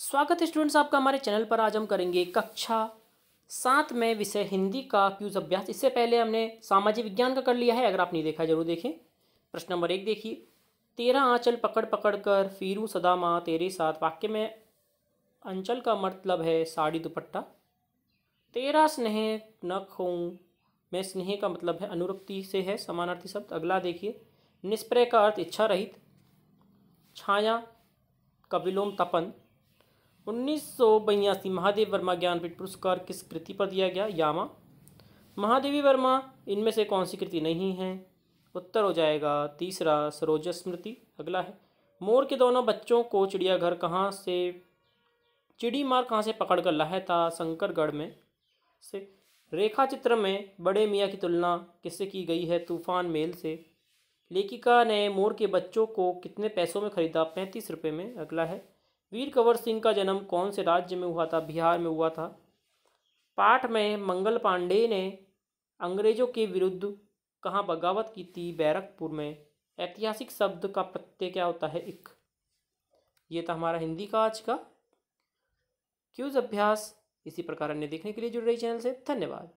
स्वागत है स्टूडेंट्स आपका हमारे चैनल पर आज हम करेंगे कक्षा सात में विषय हिंदी का क्यूज अभ्यास इससे पहले हमने सामाजिक विज्ञान का कर लिया है अगर आपने देखा जरूर देखें प्रश्न नंबर एक देखिए तेरह आंचल पकड़ पकड़ कर फिरू सदा माँ तेरे साथ वाक्य में अंचल का मतलब है साड़ी दुपट्टा तेरा स्नेह न खूँ मैं स्नेह का मतलब है अनुरक्ति से है समानार्थी शब्द अगला देखिए निष्प्रय का अर्थ इच्छा रहित छाया का तपन उन्नीस महादेव वर्मा ज्ञानपीठ पुरस्कार किस कृति पर दिया गया यामा महादेवी वर्मा इनमें से कौन सी कृति नहीं है उत्तर हो जाएगा तीसरा सरोज स्मृति अगला है मोर के दोनों बच्चों को चिड़ियाघर कहाँ से चिड़ी मार कहाँ से पकड़कर था शंकरगढ़ में से रेखा चित्र में बड़े मियाँ की तुलना किससे की गई है तूफान मेल से लेखिका ने मोर के बच्चों को कितने पैसों में खरीदा पैंतीस रुपये में अगला है वीर कंवर सिंह का जन्म कौन से राज्य में हुआ था बिहार में हुआ था पाठ में मंगल पांडे ने अंग्रेजों के विरुद्ध कहाँ बगावत की थी बैरकपुर में ऐतिहासिक शब्द का प्रत्यय क्या होता है इक ये था हमारा हिंदी का आज का क्यूज अभ्यास इसी प्रकार अन्य देखने के लिए जुड़ रही चैनल से धन्यवाद